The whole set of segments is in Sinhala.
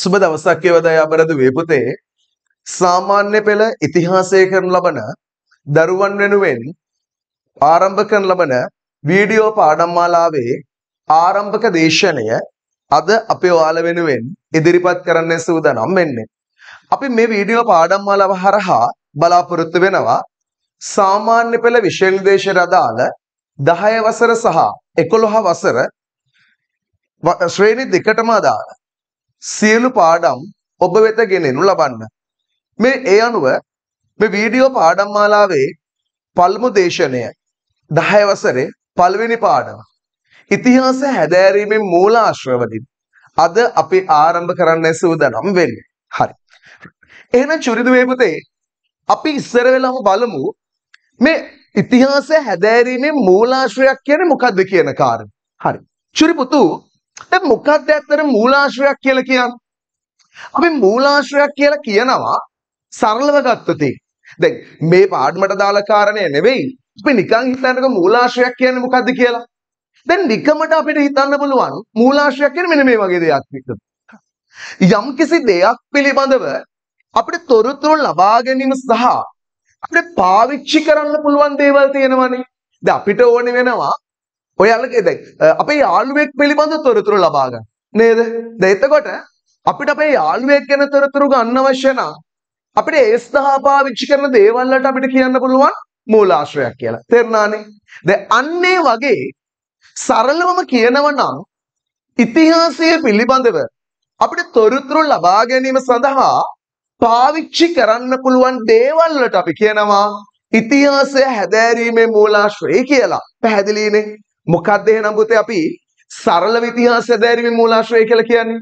සුබ දවසක් වේවදයි අපරද වේපුතේ සාමාන්‍ය පෙළ ඉතිහාසය කරන ලබන දරුවන් වෙනුවෙන් ආරම්භ කරන ලබන වීඩියෝ පාඩම් මාලාවේ ආරම්භක දේශනය අද අපේ ඔයාලා වෙනුවෙන් ඉදිරිපත් කරන්න සූදානම් වෙන්නේ. අපි මේ වීඩියෝ පාඩම් මාලාව හරහා බලාපොරොත්තු වෙනවා සාමාන්‍ය පෙළ විෂය නිර්දේශයට අදාළ 10 වසර සහ 11 වසර ශ්‍රේණි දෙකටම අදාළ සියලු පාඩම් ඔබ වෙත ගෙනෙනු ලබන්න. මේ ඒ අනුව මේ වීඩියෝ පාඩම් මාලාවේ පළමු දේශනය 10 වසරේ පළවෙනි පාඩම. ඉතිහාස හැදෑරීමේ මූලාශ්‍රවලින් අද අපි ආරම්භ කරන්න සූදානම් වෙන්නේ. හරි. එහෙනම් චුරිදු වේපතේ අපි ඉස්සර වෙලාම බලමු මේ ඉතිහාස හැදෑරීමේ මූලාශ්‍රයක් කියන්නේ මොකද්ද කියන කාරණේ. හරි. චුරිපුතු දැන් මොකක්ද ඇත්තට මූලාශ්‍රයක් කියලා කියන්නේ? අපි මූලාශ්‍රයක් කියලා කියනවා සරලව ගත්තොත් දැන් මේ පාඩමට දාලා කාරණේ නෙවෙයි. අපි නිකන් හිතන්නකො මූලාශ්‍රයක් කියන්නේ මොකද්ද කියලා. දැන් නිකමට අපිට හිතන්න පුළුවන් මූලාශ්‍රයක් කියන්නේ මෙන්න මේ වගේ දෙයක් විතර. යම්කිසි දෙයක් පිළිබඳව අපිට තොරතුරු ලබා ගැනීම සහ අපිට පාවිච්චි කරන්න පුළුවන් දේවල් තියෙනවනේ. දැන් අපිට ඕනේ වෙනවා ඔයාලගේ දැන් අපේ යාළුවෙක් පිළිබඳ තොරතුරු ලබා ගන්න. නේද? දැන් එතකොට අපිට අපේ යාළුවෙක් ගැන තොරතුරු ගන්න අවශ්‍ය නම් අපිට ඒ සඳහා පාවිච්චි කරන දේවල් වලට අපිට කියන්න පුළුවන් මූලාශ්‍රයක් කියලා. තේරුණානේ? දැන් අන්නේ වගේ සරලවම කියනවා නම් ඉතිහාසය පිළිබඳව අපිට තොරතුරු ලබා ගැනීම සඳහා පාවිච්චි කරන්න පුළුවන් දේවල් වලට අපි කියනවා ඉතිහාසය හැදෑරීමේ මූලාශ්‍රය කියලා. පැහැදිලිනේ? මොකක්ද එහෙනම් පුතේ අපි සරලව ඉතිහාස දැරීමේ මූලාශ්‍රය කියලා කියන්නේ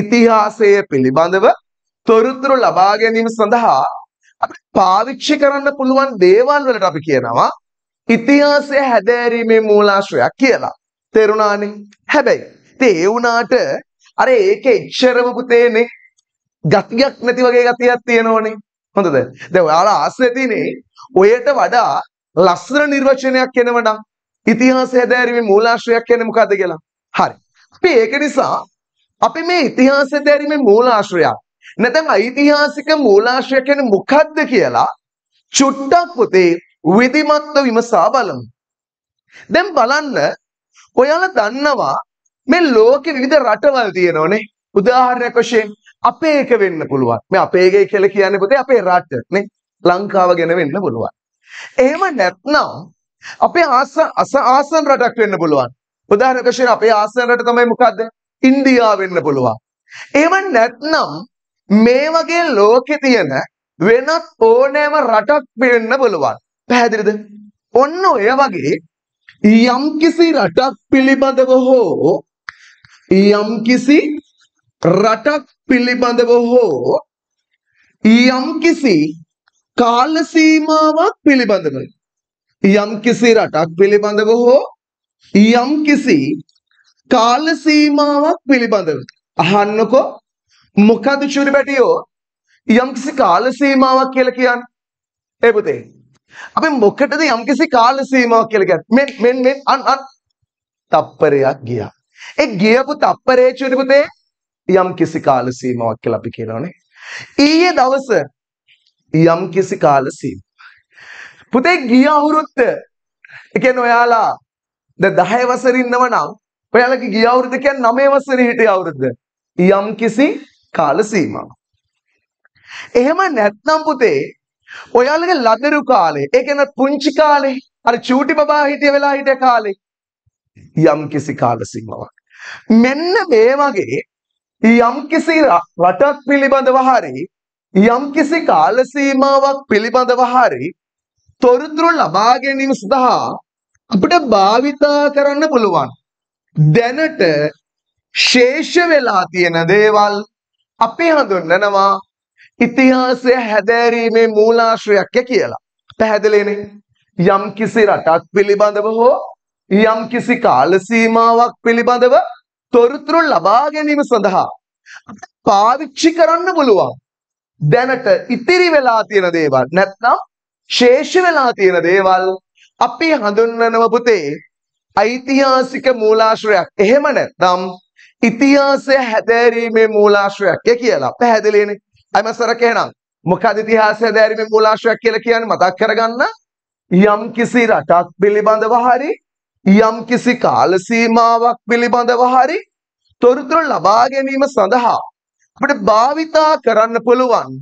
ඉතිහාසය පිළිබඳව තොරතුරු ලබා ගැනීම සඳහා අපිට පාවිච්චි කරන්න පුළුවන් දේවල් වලට අපි කියනවා ඉතිහාසය හැදෑරීමේ මූලාශ්‍රයක් කියලා. තේරුණානේ? හැබැයි ඉතින් ඒ වුණාට අර ඒකේ ඉච්ඡරම පුතේනේ ගතියක් නැති වගේ ගතියක් තියෙනෝනේ. හොඳද? දැන් ඔයාලා ආශ්‍රය තියෙන්නේ ඔයට වඩා ලස්සන නිර්වචනයක් එනවනම් ඉතිහාසය හැදෑරීමේ මූලාශ්‍රයක් කියන්නේ මොකද්ද කියලා. හරි. අපි ඒක නිසා අපි මේ ඉතිහාස හැදෑරීමේ මූලාශ්‍රයක් නැත්නම් ඓතිහාසික මූලාශ්‍රය කියන්නේ මොකද්ද කියලා චුට්ටක් පුතේ විධිමත්ව විමසා බලමු. දැන් බලන්න ඔයාලා දන්නවා මේ ලෝකේ විවිධ රටවල් තියෙනවනේ. උදාහරණයක් වශයෙන් අපේ එක වෙන්න පුළුවන්. මේ අපේ එකයි කියලා කියන්නේ පුතේ අපේ රට නේ. ලංකාව ගැන වෙන්න පුළුවන්. එහෙම නැත්නම් අපේ ආස අසආසන රටක් වෙන්න පුළුවන්. උදාහරණයක් වශයෙන් අපේ ආසන රට තමයි මොකද්ද? ඉන්දියාව වෙන්න පුළුවන්. එහෙම නැත්නම් මේ වගේ ලෝකේ තියෙන වෙනත් ඕනෑම රටක් වෙන්න පුළුවන්. පැහැදිලිද? ඔන්න ඔය වගේ යම්කිසි රටක් පිළිබඳව හෝ යම්කිසි රටක් පිළිබඳව හෝ යම්කිසි කාල සීමාවක් පිළිබඳව යම් කිසි රටක් පිළිබඳව හෝ යම් කිසි කාල සීමාවක් පිළිබඳව අහන්නකො මොකද චුරි බැටියෝ යම් කිසි කාල සීමාවක් කියලා කියන්නේ ඒ පුතේ අපි මොකටද යම් කිසි කාල සීමාවක් කියලා කියන්නේ මෙන් මෙන් මෙන් අන් අන් තප්පරයක් ගියා ඒ ගියපු තප්පරේ චුරි පුතේ යම් කිසි කාල සීමාවක් කියලා අපි කියනෝනේ ඊයේ දවස යම් කිසි කාල සීමාවක් පුතේ ගිය අවුරුද්ද ඒ කියන්නේ ඔයාලා දැන් 10 වසරේ ඉන්නවනම් ඔයාලගේ ගිය අවුරුද්ද කියන්නේ 9 වසරේ හිටිය අවුරුද්ද යම් කිසි කාල සීමාවක් එහෙම නැත්නම් පුතේ ඔයාලගේ ලදරු කාලේ ඒ කියන්නේ පුංචි කාලේ අර චූටි බබා හිටිය වෙලා හිටිය කාලේ යම් කිසි කාල සීමාවක් මෙන්න මේ වගේ යම් කිසි රටක් පිළිබඳව හරි යම් කිසි කාල සීමාවක් පිළිබඳව හරි තොරතුරු ලබා ගැනීම සඳහා අපිට භාවිතා කරන්න පුළුවන්. දැනට ශේෂ වෙලා තියෙන දේවල් අපි හඳුන්වනවා ඉතිහාසය හැදෑරීමේ මූලාශ්‍රයක් කියලා. පැහැදිලිනේ. යම් කිසි රටක් පිළිබඳව හෝ යම් කිසි කාල සීමාවක් පිළිබඳව තොරතුරු ලබා ගැනීම සඳහා පාවිච්චි කරන්න පුළුවන්. දැනට ඉතිරි වෙලා තියෙන දේවල් නැත්නම් ශේෂ වෙලා තියෙන දේවල් අපි හඳුන්වනව පුතේ ඓතිහාසික මූලාශ්‍රයක්. එහෙම නැත්නම් ඉතිහාසය හැදෑරීමේ මූලාශ්‍රයක් කියලා පැහැදිලිනේ. අයිමසරක එහෙනම් මොකද ඉතිහාසය හැදෑරීමේ මූලාශ්‍රයක් කියලා කියන්නේ මතක් කරගන්න යම් කිසි රටක් පිළිබඳව හරි යම් කිසි කාල සීමාවක් පිළිබඳව හරි තොරතුරු ලබා ගැනීම සඳහා අපිට භාවිතා කරන්න පුළුවන්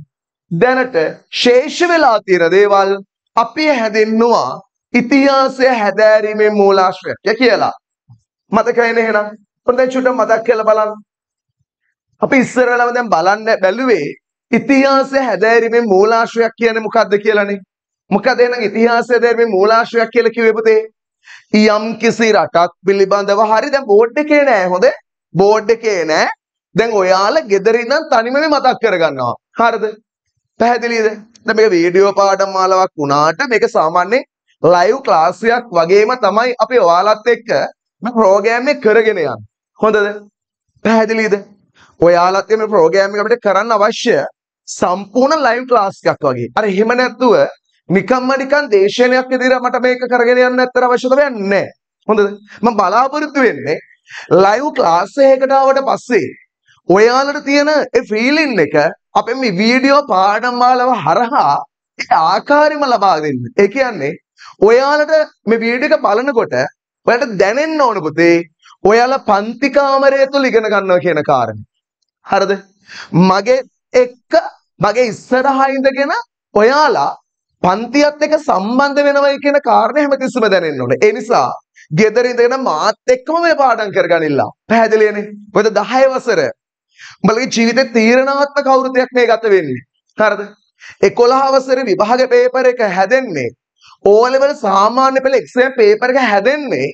දැනට ශේෂ වෙලා තියෙන දේවල් අපි හැදෙන්නවා ඉතිහාසය හැදෑරීමේ මූලාශ්‍රය කියලා. මතකයිනේ එහෙනම්. ඔන්න දැන් චුට්ටක් මතක් කරලා බලන්න. අපි ඉස්සරලම දැන් බලන්න බැලුවේ ඉතිහාසය හැදෑරීමේ මූලාශ්‍රයක් කියන්නේ මොකද්ද කියලානේ. මොකද එහෙනම් ඉතිහාසය හැදෑරීමේ මූලාශ්‍රයක් කියලා කිව්වේ පුතේ යම් කිසි රටක් පිළිබඳව හරි දැන් බෝඩ් එකේ නෑ හොඳේ බෝඩ් එකේ නෑ දැන් ඔයාලා ගෙදර ඉඳන් තනිවම මතක් කරගන්නවා. හරිද? පැහැදිලිද? දැන් මේක වීඩියෝ පාඩම්මාලාවක් වුණාට මේක සාමාන්‍ය ලයිව් ක්ලාස් එකක් වගේම තමයි අපි ඔයාලත් එක්ක මේ ප්‍රෝග්‍රෑම් එක කරගෙන යන්නේ. හොඳද? පැහැදිලිද? ඔයාලත් මේ ප්‍රෝග්‍රෑම් එක අපිට කරන්න අවශ්‍ය සම්පූර්ණ ලයිව් ක්ලාස් එකක් වගේ. අර එහෙම නැත්නම් නිකම්ම නිකන් දේශනයක් විදිහට මට මේක කරගෙන යන්න ඇත්තට අවශ්‍යතාවයක් නැහැ. හොඳද? මම බලාපොරොත්තු වෙන්නේ ලයිව් ක්ලාස් එකකට ආවට පස්සේ ඔයාලට තියෙන ඒ ෆීලින් එක අපේ මේ වීඩියෝ පාඩම්මාලව හරහා ඒ ආකාරෙම ලබා දෙන්න. ඒ කියන්නේ ඔයාලට මේ වීඩියෝ එක බලනකොට ඔයාලට දැනෙන්න ඕන පුතේ ඔයාලා පන්ති කාමරය තුල ඉගෙන ගන්නවා කියන කාරණේ. හරිද? මගේ එක්ක මගේ ඉස්සරහා ඉඳගෙන ඔයාලා පන්තියත් එක්ක සම්බන්ධ වෙනවයි කියන කාරණේ හැමතිස්සම දැනෙන්න ඕනේ. ඒ නිසා ගෙදර ඉඳගෙන මාත් එක්කම මේ පාඩම් කරගනින්න. පැහැදිලිනේ? මොකද 10 වසර උඹලගේ ජීවිතේ තීරණාත්මක අවුරුද්දක් මේ ගත වෙන්නේ. හරිද? 11 වසරේ විභාග පේපර් එක හැදෙන්නේ O level සාමාන්‍ය පෙළ exam paper එක හැදෙන්නේ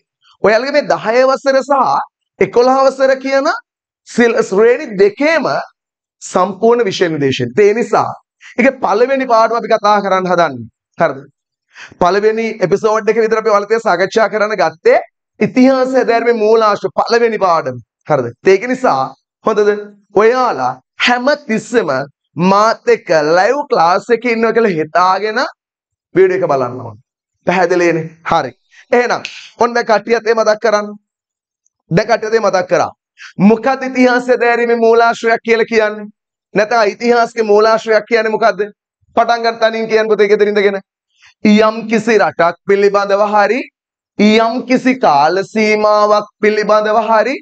ඔයාලගේ මේ 10 වසර සහ 11 වසර කියන ශ්‍රේණි දෙකේම සම්පූර්ණ විෂය නිදේශන. ඒ නිසා ඒක පළවෙනි පාඩම අපි කතා කරන්න හදන්නේ. හරිද? පළවෙනි එපිසෝඩ් එක විතර අපි ඔයාලට සාකච්ඡා කරන්න ගත්තේ ඉතිහාස හැදෑරීමේ මූලාශ්‍ර පළවෙනි පාඩම. හරිද? ඒක නිසා හොඳද? ඔයාලා හැම තිස්සෙම මාත් එක්ක ලයිව් ක්ලාස් එකේ ඉන්නවා කියලා හිතාගෙන වීඩියෝ එක බලන්න ඕන. පැහැදිලිනේ? හරි. එහෙනම් ඔන්න කට්ටියත් ඒ මතක් කරන්න. දැන් කට්ටියත් ඒ මතක් කරා. මොකක්ද ඉතිහාසය දැරීමේ මූලාශ්‍රයක් කියලා කියන්නේ? නැත්නම් ඉතිහාසයේ මූලාශ්‍රයක් කියන්නේ මොකද්ද? පටන් ගන්න තනින් කියන්න පුතේ ගෙදර ඉඳගෙන. යම් කිසි රටක් පිළිබඳව හරි යම් කිසි කාල සීමාවක් පිළිබඳව හරි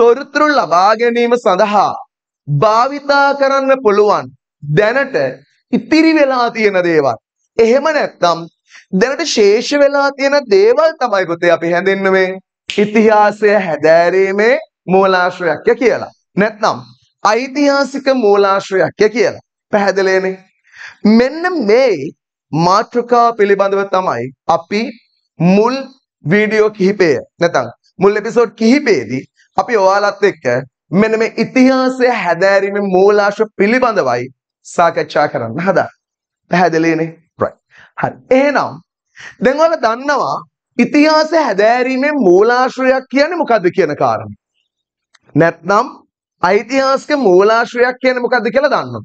තොරතුරු ලබා ගැනීම සඳහා භාවිතා කරන්න පුළුවන් දැනට ඉතිරි වෙලා තියෙන දේවල්. එහෙම නැත්නම් දැනට ශේෂ වෙලා තියෙන දේවල් තමයි පුතේ අපි හැඳින්නුවේ ඉතිහාසය හැදෑරීමේ මූලාශ්‍රයක් කියලා. නැත්නම් ඓතිහාසික මූලාශ්‍රයක් කියලා. පැහැදිලිනේ. මෙන්න මේ මාතෘකා පිළිබඳව තමයි අපි මුල් වීඩියෝ කිහිපය නැත්නම් මුල් එපිසෝඩ් කිහිපයේදී අපි ඔයාලත් එක්ක මෙන්න මේ ඉතිහාසය හැදෑරීමේ මූලාශ්‍ර පිළිබඳවයි සාකච්ඡා කරන්න හදා. පැහැදිලිනේ? right. හරි. එහෙනම් දැන් ඔයාලා දන්නවා ඉතිහාසය හැදෑරීමේ මූලාශ්‍රයක් කියන්නේ මොකද්ද කියන කාරණේ. නැත්නම් ඓතිහාසික මූලාශ්‍රයක් කියන්නේ මොකද්ද කියලා දන්නවා.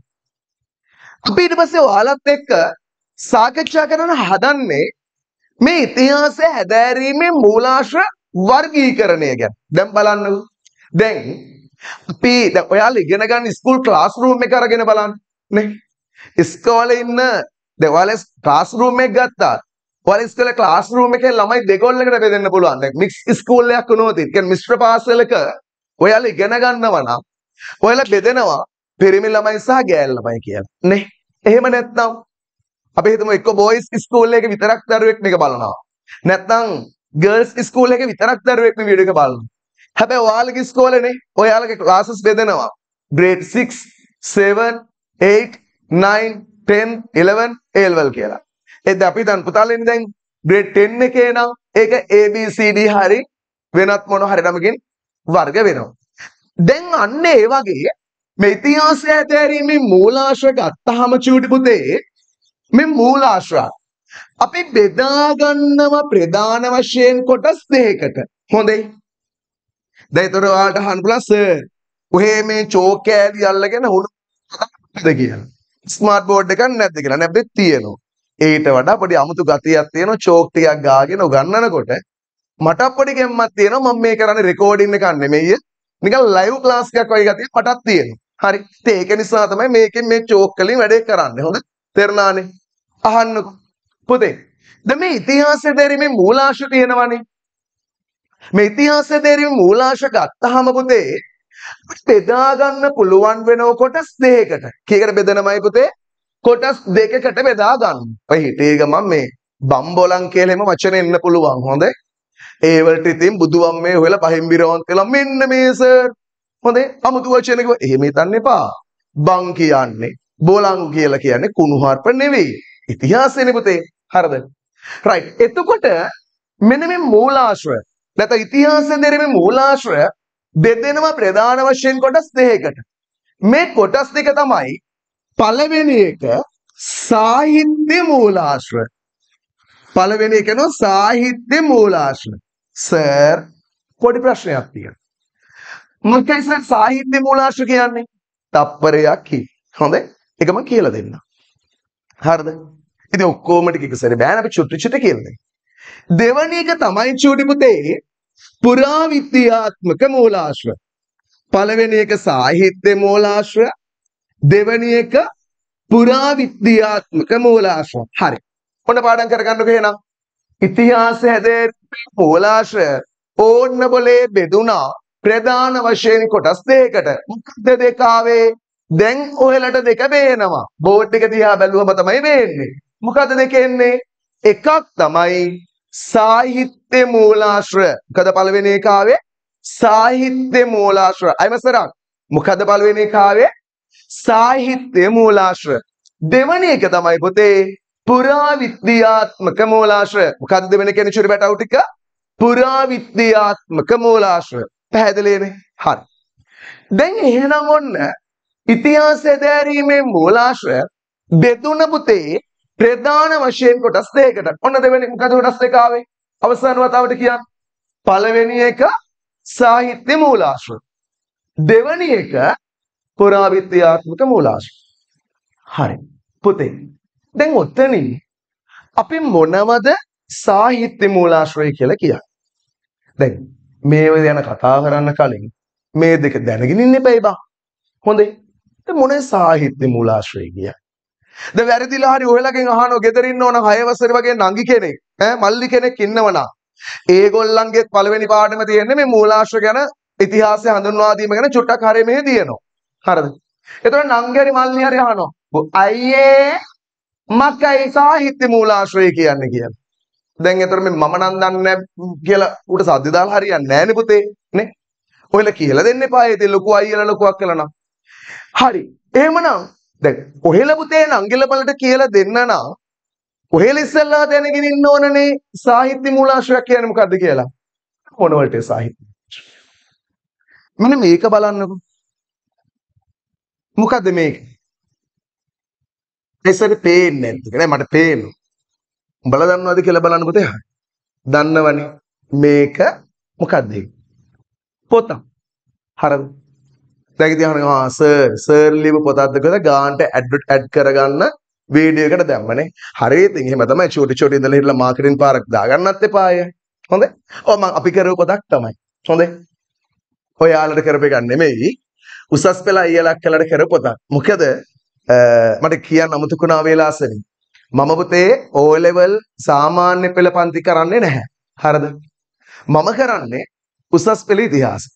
අපි ඊට පස්සේ ඔයාලත් එක්ක සාකච්ඡා කරන්න හදන්නේ මේ ඉතිහාසය හැදෑරීමේ මූලාශ්‍ර වර්ගීකරණය ගැන දැන් බලන්නකෝ දැන් අපි දැන් ඔයාලා ඉගෙන ගන්න ස්කූල් ක්ලාස් රූම් එක අරගෙන බලන්න නේ ඉස්කෝලේ ඉන්න දැන් ඔයාලා ක්ලාස් රූම් එක ගත්තා ඔයාලා ඉස්කෝලේ ක්ලාස් රූම් එකේ ළමයි දෙගොල්ලකට බෙදෙන්න පුළුවන් දැන් මික්ස් ස්කූල් එකක් වුණොත් ඒ කියන්නේ මිශ්‍ර පාසලක ඔයාලා ඉගෙන ගන්නවා නම් ඔයාලා බෙදෙනවා පිරිමි ළමයි සහ ගෑල් ළමයි කියලා නේ එහෙම නැත්නම් අපි හිතමු එක්ක බොයිස් ස්කූල් එකේ විතරක් දරුවෙක් මේක බලනවා නැත්නම් ගර්ල්ස් ස්කූල් එක විතරක් දරුවෙක් මේ වීඩියෝ එක බලනවා. හැබැයි ඔයාලගේ ඉස්කෝලේනේ ඔයාලගේ ක්ලාසස් බෙදෙනවා. grade 6, 7, 8, 9, 10, 11, A level කියලා. ඒත් අපි දැන් පුතාලේනේ දැන් grade 10 එකේ නම් ඒක A B C D හරි වෙනත් මොන හරි නමකින් වර්ග වෙනවා. දැන් අන්න ඒ වගේ මේ ඉතිහාසය ඇතැරීමේ මූලාශ්‍ර ගත්තාම චූටි පුතේ මේ මූලාශ්‍රයක් අපි බෙදා ගන්නවා ප්‍රධාන වශයෙන් කොටස් දෙකකට. හොඳයි. දැන් ඒතර ඔයාලට අහන්න පුළුවන් සර් කොහේ මේ චෝක් කෑලි අල්ලගෙන හොරුද කියලා. ස්මාර්ට් බෝඩ් එකක් නැද්ද කියලා. නැබ්බේ තියෙනවා. ඊට වඩා පොඩි අමුතු ගතියක් තියෙනවා චෝක් ටිකක් ගාගෙන උගන්වනකොට. මටත් පොඩි ගැම්මක් තියෙනවා මම මේ කරන්නේ රෙකෝඩින් එකක් නෙමෙයි. නිකන් ලයිව් ක්ලාස් එකක් වගේ ගතියක් මටත් තියෙනවා. හරි. ඉතින් ඒක නිසා තමයි මේකෙන් මේ චෝක් වලින් වැඩේ කරන්නේ. හොඳ? තේරුණානේ? අහන්නකෝ. පුතේ දැන් මේ ඉතිහාසය දෙරීමේ මූලාශ්‍ර තියෙනවනේ මේ ඉතිහාසය දෙරීමේ මූලාශ්‍ර ගත්තාම පුතේ බෙදා ගන්න පුළුවන් වෙනව කොටස් දෙකකට. කීකට බෙදනමයි පුතේ? කොටස් දෙකකට බෙදා ගන්න. ඔය හිතේ ගමන් මේ බම්බොලන් කියලා එම වචන එන්න පුළුවන්. හොඳයි. ඒ වලට ඉතින් බුදුවම් මේ හොයලා පහින් බිරවන් කියලා මෙන්න මේ සර්. හොඳයි. අමුතු වචන කිව්ව. එහෙම හිතන්න එපා. බම් කියන්නේ බොලන් කියලා කියන්නේ කුණුහarp නෙවෙයි. ඉතිහාසයනේ පුතේ. හරිද? right. එතකොට මෙන්න මේ මූලාශ්‍රය නැත්නම් ඉතිහාසයේ දරේ මේ මූලාශ්‍රය බෙදෙනවා ප්‍රධාන වශයෙන් කොටස් දෙකකට. මේ කොටස් දෙක තමයි පළවෙනි එක සාහිත්‍ය මූලාශ්‍රය. පළවෙනි එක නෝ සාහිත්‍ය මූලාශ්‍රය. සර් පොඩි ප්‍රශ්නයක් තියෙනවා. මොකයි සර් සාහිත්‍ය මූලාශ්‍ර කියන්නේ? තප්පරයක් කි. හොඳයි. ඒකම කියලා දෙන්න. හරිද? ඉතින් ඔක්කොම ටික ඉක්සරේ බෑනේ අපි චුට්ටි චුට්ටි කියන්නේ. දෙවැනි එක තමයි චූටි පුතේ පුරාවිද්‍යාත්මක මූලාශ්‍ර. පළවෙනි එක සාහිත්‍ය මූලාශ්‍ර දෙවැනි එක පුරාවිද්‍යාත්මක මූලාශ්‍ර. හරි. ඔන්න පාඩම් කරගන්නකෝ එහෙනම්. ඉතිහාස හැදෑරීමේ මූලාශ්‍රය ඕන්න බොලේ බෙදුනා ප්‍රධාන වශයෙන් කොටස් දෙකකට මොකක්ද දෙකාවේ දැන් ඔහෙලට දෙක බේනවා බෝඩ් එක දිහා බැලුවම තමයි වෙන්නේ මොකද දෙකේ එන්නේ එකක් තමයි සාහිත්‍ය මූලාශ්‍ර මොකද පළවෙනි එකාවේ සාහිත්‍ය මූලාශ්‍ර අයිමසරක් මොකද පළවෙනි එකාවේ සාහිත්‍ය මූලාශ්‍ර දෙවන එක තමයි පොතේ පුරාවිද්‍යාත්මක මූලාශ්‍ර මොකක්ද දෙවෙනි කියන්නේ චුරි බටවු ටික පුරාවිද්‍යාත්මක මූලාශ්‍ර පැහැදිලිනේ හරි දැන් එහෙනම් ඔන්න ඉතිහාසය දැරීමේ මූලාශ්‍ර දෙතුන පුතේ ප්‍රධාන වශයෙන් කොටස් දෙකකට. ඔන්න දෙවෙනි මොකද කොටස් දෙක ආවේ? අවසාන වතාවට කියන්න. පළවෙනි එක සාහිත්‍ය මූලාශ්‍ර. දෙවෙනි එක පුරාවිද්‍යාත්මක මූලාශ්‍ර. හරි. පුතේ. දැන් ඔතනින් අපි මොනවද සාහිත්‍ය මූලාශ්‍රය කියලා කියන්නේ? දැන් මේ යන කතා කරන්න කලින් මේ දෙක දැනගෙන ඉන්න එපා. හොඳයි. මොනේ සාහිත්‍ය මූලාශ්‍රය කියන්නේ? ද වැරදිලා හරි ඔයලගෙන් අහනවා ගෙදරින් ඕන 6 වසරේ වගේ නංගි කෙනෙක් ඈ මල්ලි කෙනෙක් ඉන්නවනම් ඒගොල්ලන්ගේ පළවෙනි පාඩම තියෙන්නේ මේ මූලාශ්‍ර ගැන ඉතිහාසය හඳුන්වා දීම ගැන චුට්ටක් හරි මෙහෙ දිනනවා හරිද එතකොට නංගරි මල්ලි හරි අහනවා අයියේ මකයි සාහිත්‍ය මූලාශ්‍රය කියන්නේ කියලා දැන් එතකොට මේ මම නම් දන්නේ කියලා උට සද්ද දාලා හරියන්නේ නැහැනේ පුතේ නේ. ඔයලා කියලා දෙන්න එපා. ඒ ලොකු අයියලා ලොකුවක් කළා නම්. හරි. එහෙමනම් දැන් කොහෙලපු තේන අංගිලපලට කියලා දෙන්න නම් කොහෙල ඉස්සල්ලා දැනගෙන ඉන්න ඕනනේ සාහිත්‍ය මූලාශ්‍රයක් කියන්නේ මොකද්ද කියලා මොනවලට සාහිත්‍ය මම මේක බලන්නකො මොකද්ද මේක එසර පේන්නේ නැද්ද කියලා මට පේනවා උඹලා දන්නවද කියලා බලන්න පුතේ දන්නවනේ මේක මොකද්ද පොත හරිද නැගිටියාම ආ සර් සර් ලියපු පොතක්ද කියලා ගානට ඇඩ්වර්ට් ඇඩ් කරගන්න වීඩියෝ එකට දැම්මනේ. හරි ඉතින් එහෙම තමයි චෝටි චෝටි ඉඳලා හිටලා මාකටින් පාරක් දාගන්නත් එපාය. හොඳයි. ඔව් මම අපි කරව පොතක් තමයි. හොඳයි. ඔයාලට කරප එකක් නෙමෙයි. උසස් පෙළ අයියලක් කළාට කර පොතක්. මොකද මට කියන්න අමතකුණා වේලාසනි. මම පුතේ O level සාමාන්‍ය පෙළ පන්ති කරන්නේ නැහැ. හරිද? මම කරන්නේ උසස් පෙළ ඉතිහාසය.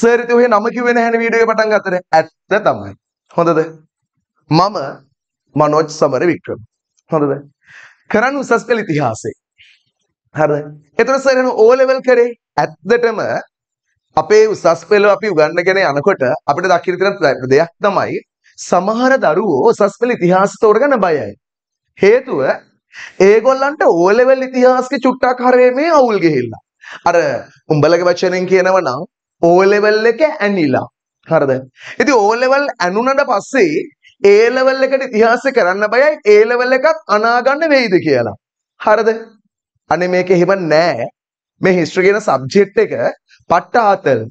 සර් ඉතින් ඔය නම කිව්වේ නැහැනේ වීඩියෝ එක පටන් ගත්තට. ඇත්ත තමයි. හොඳද? මම මනෝජ් සමර වික්‍රම. හොඳද? කරන්න උසස් පෙළ ඉතිහාසයේ. හරිද? එතකොට සර් එන O level කරේ ඇත්තටම අපේ උසස් පෙළ අපි උගන්නගෙන යනකොට අපිට දකින්න තියෙන දෙයක් තමයි සමහර දරුවෝ උසස් පෙළ ඉතිහාස තෝරගන්න බයයි. හේතුව ඒගොල්ලන්ට O level ඉතිහාසෙ චුට්ටක් හරේ මේ අවුල් ගිහිල්ලා. අර උඹලගේ වචනෙන් කියනවා නම් ඕලෙවල් එක ඇනිලා හරද ඉති ඕලෙවල් ඇනුනට පස්සේ ඒලෙවල් එකට ඉතිහාස කරන්න බයයි ඒලෙවල් එකක් අනාගන්න වෙයිද කියලා හරද අනේ මේක එහෙම නෑ මේ හිස්ට්‍රි කියන සබ්ජෙක්ට් එක පට්ටාතල්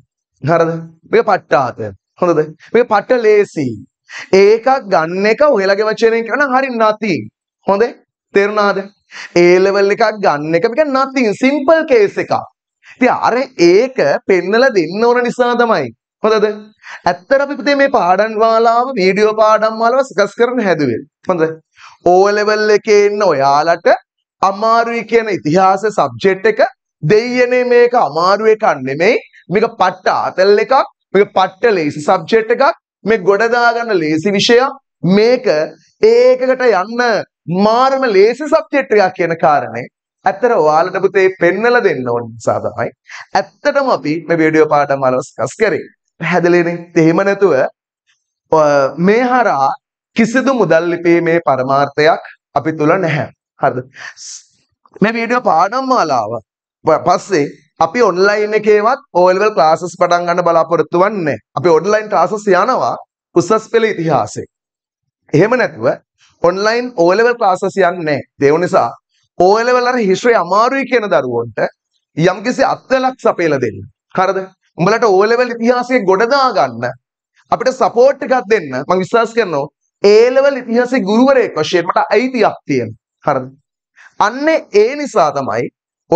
හරද මේක පට්ටාතල් හොඳද මේක පට්ට ලේසි ඒකක් ගන්න එක ඔයලගේ වචනයෙන් කියනවා හරි නැති හොඳේ තේරුණාද ඒ ලෙවල් එකක් ගන්න එක මේක නැති සිම්පල් කේස් එකක් ඉතින් අර ඒක පෙන්නලා දෙන්න ඕන නිසා තමයි. හොඳද? ඇත්තට අපි පුතේ මේ පාඩම් ශාලාව වීඩියෝ පාඩම් ශාලාව සකස් කරන්න හැදුවේ. හොඳද? O level එකේ ඉන්න ඔයාලට අමාරුයි කියන ඉතිහාස සබ්ජෙක්ට් එක දෙයියනේ මේක අමාරු එකක් නෙමෙයි. මේක පට්ට ආතල් එකක්. මේක පට්ට ලේසි සබ්ජෙක්ට් එකක්. මේ ගොඩ දාගන්න ලේසි විෂයක්. මේක ඒකකට යන්න මාරම ලේසි සබ්ජෙක්ට් එකක් කියන කාරණේ ඇත්තට ඔයාලට පුතේ පෙන්නලා දෙන්න ඕන නිසා තමයි ඇත්තටම අපි මේ වීඩියෝ පාඩම අරස්කස් කරේ. පැහැදිලිනේ? එහෙම නැතුව මේ හරහා කිසිදු මුදල් ලිපීමේ පරමාර්ථයක් අපි තුල නැහැ. හරිද? මේ වීඩියෝ පාඩම් මාලාව පස්සේ අපි ඔන්ලයින් එකේවත් O level classes පටන් ගන්න බලාපොරොත්තු වෙන්නේ. අපි ඔන්ලයින් classes යනවා උසස් පෙළ ඉතිහාසයේ. එහෙම නැතුව ඔන්ලයින් O level classes යන්නේ. ඒ නිසා ඕලෙවල් අර හිස්ටරි අමාරුයි කියන දරුවන්ට යම්කිසි අත්වලක් සපයලා දෙන්න. හරිද? උඹලට ඕලෙවල් ඉතිහාසයේ ගොඩදා ගන්න අපිට සපෝට් එකක් දෙන්න මම විශ්වාස කරනවා ඒ ලෙවල් ඉතිහාසයේ ගුරුවරයෙක් වශයෙන් මට අයිතියක් තියෙනවා. හරිද? අන්නේ ඒ නිසා තමයි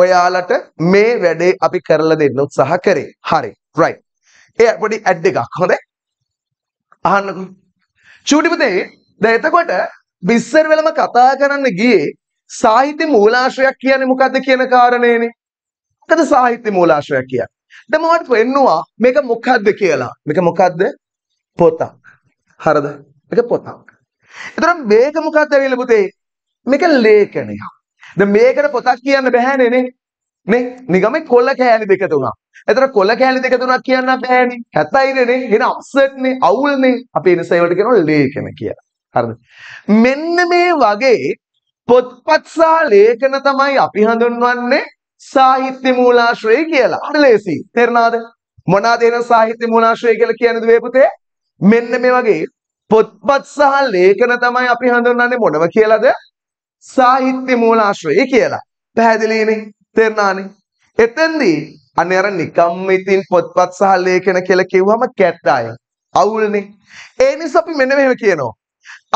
ඔයාලට මේ වැඩේ අපි කරලා දෙන්න උත්සාහ කරේ. හරි. right. ඒ පොඩි ඇඩ් එකක් හොඳයි. අහන්නකෝ. චූටි පුතේ දැන් එතකොට විස්සර වෙලම කතා කරන්න ගියේ සාහිත්‍ය මූලාශ්‍රයක් කියන්නේ මොකද්ද කියන කාරණේනේ. මොකද සාහිත්‍ය මූලාශ්‍රයක් කියන්නේ? දැන් මම පෙන්නවා මේක මොකද්ද කියලා. මේක මොකද්ද? පොතක්. හරිද? මේක පොතක්. ඒතර මේක මොකද්ද ඇවිල්ලා පුතේ? මේක ලේඛනයක්. දැන් මේකට පොතක් කියන්න බෑනේ නේ. නේ නිගමේ කොල්ල කෑලි දෙක තුනක්. එතන කොළ කෑලි දෙක තුනක් කියන්න බෑනේ. 70 නේ. එන අප්සෙට් නේ, අවුල් නේ. අපි එනස ඒවට කියනවා ලේඛන කියලා. හරිද? මෙන්න මේ වගේ පොත්පත් සහ ලේඛන තමයි අපි හඳුන්වන්නේ සාහිත්‍ය මූලාශ්‍රය කියලා. හරි ලේසි. තේරෙනවද? මොනවාද එහෙනම් සාහිත්‍ය මූලාශ්‍රය කියලා කියන්නේ දුවේ පුතේ? මෙන්න මේ වගේ පොත්පත් සහ ලේඛන තමයි අපි හඳුන්වන්නේ මොනව කියලාද? සාහිත්‍ය මූලාශ්‍රය කියලා. පැහැදිලිනේ? තේරුණානේ? එතෙන්දී අනේ අර නිකම්ම ඉතින් පොත්පත් සහ ලේඛන කියලා කිව්වම කැට්ටාය. අවුල්නේ. ඒ නිසා අපි මෙන්න මෙහෙම කියනවා.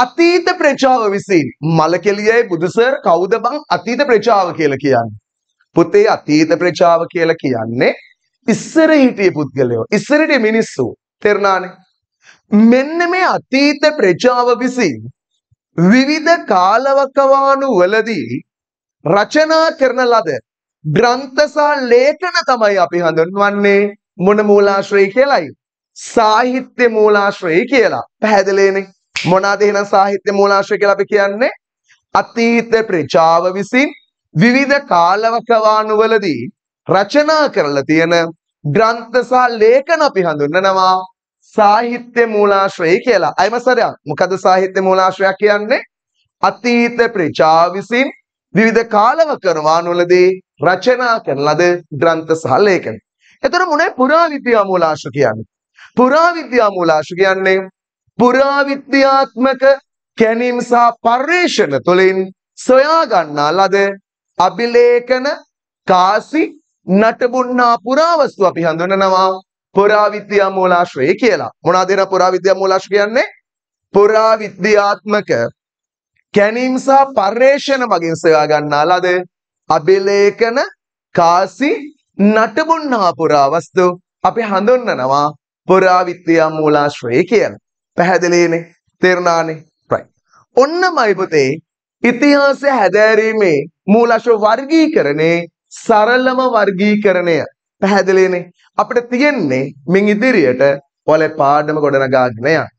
අතීත ප්‍රජාව විසින් මලකෙලියයි බුදුසර් කවුද බං අතීත ප්‍රජාව කියලා කියන්නේ? පුතේ අතීත ප්‍රජාව කියලා කියන්නේ ඉස්සර හිටිය පුද්ගලයෝ. ඉස්සරට මිනිස්සු. තේරුණානේ? මෙන්න මේ අතීත ප්‍රජාව විසින් විවිධ කාලවකවානු වලදී රචනා කරන ලද ග්‍රන්ථ සහ ලේඛන තමයි අපි හඳුන්වන්නේ මොන මූලාශ්‍රය කියලායි? සාහිත්‍ය මූලාශ්‍රය කියලා. පැහැදිලිනේ? මොනවාද එහෙනම් සාහිත්‍ය මූලාශ්‍රය කියලා අපි කියන්නේ? අතීත ප්‍රජාව විසින් විවිධ කාලවකවානුවලදී රචනා කරලා තියෙන ග්‍රන්ථ සහ ලේඛන අපි හඳුන්වනවා සාහිත්‍ය මූලාශ්‍රය කියලා. අයිමසරයක්. මොකද සාහිත්‍ය මූලාශ්‍රය කියන්නේ? අතීත ප්‍රජාව විසින් විවිධ කාලවකවානුවලදී රචනා කරන ලද ග්‍රන්ථ සහ ලේඛන. එතකොට මොනේ පුරාවිද්‍යා මූලාශ්‍ර කියන්නේ? පුරාවිද්‍යා මූලාශ්‍ර කියන්නේ පුරාවිද්‍යාත්මක කැණීම් සහ පර්යේෂණ තුළින් සොයා ගන්නා ලද අභිලේඛන කාසි නටබුන්නා පුරාවස්තු අපි හඳුනනවා පුරාවිද්‍යා මූලාශ්‍රය කියලා. මොනවාද එන පුරාවිද්‍යා මූලාශ්‍ර කියන්නේ? පුරාවිද්‍යාත්මක කැණීම් සහ පර්යේෂණ මගින් සොයා ගන්නා ලද අභිලේඛන කාසි නටබුන්නා පුරාවස්තු අපි හඳුන්වනවා පුරාවිද්‍යා මූලාශ්‍රය කියලා. පැහැදිලිනේ තේරුණානේ right ඔන්න මයිපතේ ඉතිහාසය හැදෑරීමේ මූලාශ්‍ර වර්ගීකරණේ සරලම වර්ගීකරණය පැහැදිලිනේ අපිට තියෙන්නේ මින් ඉදිරියට ඔයාලේ පාඩම ගොඩනගාගෙන යන්න